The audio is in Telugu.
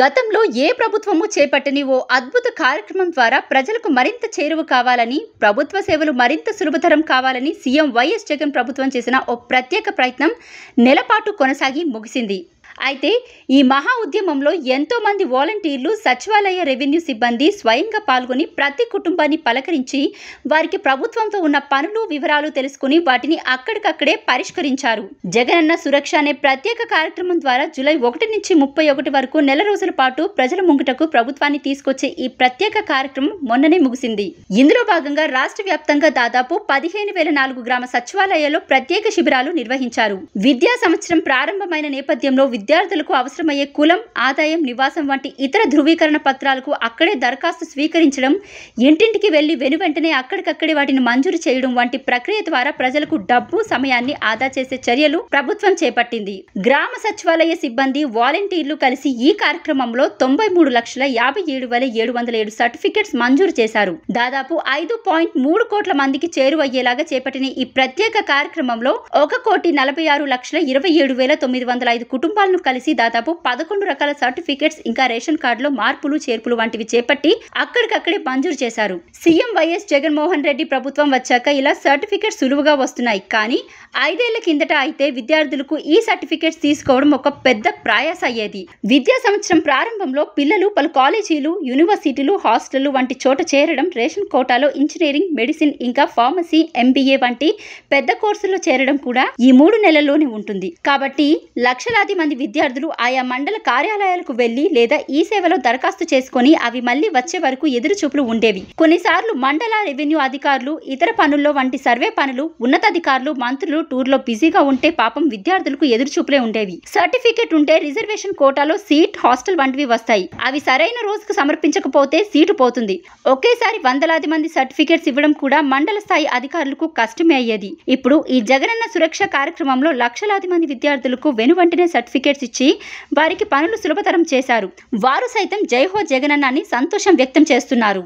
గతంలో ఏ ప్రభుత్వము చేపట్టని ఓ అద్భుత కార్యక్రమం ద్వారా ప్రజలకు మరింత చేరువ కావాలని ప్రభుత్వ సేవలు మరింత సులభతరం కావాలని సీఎం వైఎస్ జగన్ ప్రభుత్వం చేసిన ఓ ప్రత్యేక ప్రయత్నం నెలపాటు కొనసాగి ముగిసింది అయితే ఈ మహా ఉద్యమంలో ఎంతోమంది వాలంటీర్లు సచివాలయ రెవెన్యూ సిబ్బంది స్వయంగా పాల్గొని ప్రతి కుటుంబాన్ని పలకరించి వారికి ప్రభుత్వంతో ఉన్న పనులు వివరాలు తెలుసుకుని వాటిని అక్కడికక్కడే పరిష్కరించారు జగనన్న సురక్ష అనే ప్రత్యేక కార్యక్రమం ద్వారా జూలై ఒకటి నుంచి ముప్పై ఒకటి వరకు నెల రోజుల పాటు ప్రజల ముంగిటకు ప్రభుత్వాన్ని తీసుకొచ్చే ఈ ప్రత్యేక కార్యక్రమం మొన్ననే ముగిసింది ఇందులో భాగంగా రాష్ట్ర వ్యాప్తంగా దాదాపు పదిహేను వేల నాలుగు గ్రామ సచివాలయాల్లో ప్రత్యేక శిబిరాలు నిర్వహించారు విద్యా సంవత్సరం ప్రారంభమైన నేపథ్యంలో విద్య విద్యార్థులకు అవసరమయ్యే కులం ఆదాయం నివాసం వంటి ఇతర ధృవీకరణ పత్రాలకు అక్కడే దరఖాస్తు స్వీకరించడం ఇంటింటికి వెళ్ళి వెనువెంటనే అక్కడికక్కడే వాటిని మంజూరు చేయడం వంటి ప్రక్రియ ద్వారా ప్రజలకు డబ్బు సమయాన్ని ఆదా చేసే చర్యలు ప్రభుత్వం చేపట్టింది గ్రామ సచివాలయ సిబ్బంది వాలంటీర్లు కలిసి ఈ కార్యక్రమంలో తొంభై మూడు లక్షల యాభై ఏడు వేల ఏడు వందల ఏడు సర్టిఫికెట్స్ మంజూరు చేశారు దాదాపు ఐదు పాయింట్ మూడు కోట్ల మందికి చేరువయ్యేలాగా చేపట్టిన ఈ ప్రత్యేక కార్యక్రమంలో ఒక కోటి నలభై ఆరు లక్షల ఇరవై ఏడు వేల తొమ్మిది వందల ఐదు కుటుంబాలను ఇద్దరు కలిసి దాదాపు పదకొండు రకాల సర్టిఫికెట్స్ ఇంకా రేషన్ కార్డులో మార్పులు చేర్పులు వంటివి చేపట్టి అక్కడికక్కడే మంజూరు చేశారు సీఎం వైఎస్ జగన్మోహన్ రెడ్డి ప్రభుత్వం వచ్చాక ఇలా సర్టిఫికెట్స్ సులువుగా వస్తున్నాయి కానీ ఐదేళ్ల కిందట అయితే విద్యార్థులకు ఈ సర్టిఫికెట్స్ తీసుకోవడం ఒక పెద్ద ప్రయాస అయ్యేది విద్యా సంవత్సరం ప్రారంభంలో పిల్లలు పలు కాలేజీలు యూనివర్సిటీలు హాస్టళ్లు వంటి చోట చేరడం రేషన్ కోటాలో ఇంజనీరింగ్ మెడిసిన్ ఇంకా ఫార్మసీ ఎంబీఏ వంటి పెద్ద కోర్సుల్లో చేరడం కూడా ఈ మూడు నెలల్లోనే ఉంటుంది కాబట్టి లక్షలాది మంది విద్యార్థులు ఆయా మండల కార్యాలయాలకు వెళ్లి లేదా ఈ సేవలో దరఖాస్తు చేసుకుని అవి మళ్లీ వచ్చే వరకు ఎదురు చూపులు ఉండేవి కొన్నిసార్లు మండల రెవెన్యూ అధికారులు ఇతర పనుల్లో వంటి సర్వే పనులు ఉన్నతాధికారులు మంత్రులు టూర్లో బిజీగా ఉంటే పాపం విద్యార్థులకు ఎదురు చూపులే ఉండేవి సర్టిఫికేట్ ఉంటే రిజర్వేషన్ కోటాలో సీట్ హాస్టల్ వంటివి వస్తాయి అవి సరైన రోజుకు సమర్పించకపోతే సీటు పోతుంది ఒకేసారి వందలాది మంది సర్టిఫికేట్స్ ఇవ్వడం కూడా మండల స్థాయి అధికారులకు కష్టమే అయ్యేది ఇప్పుడు ఈ జగనన్న సురక్ష కార్యక్రమంలో లక్షలాది మంది విద్యార్థులకు వెనువంటనే సర్టిఫికేట్ సర్టిఫికేట్స్ ఇచ్చి వారికి పనులు సులభతరం చేశారు వారు సైతం జై హో జగనన్నాన్ని సంతోషం వ్యక్తం చేస్తున్నారు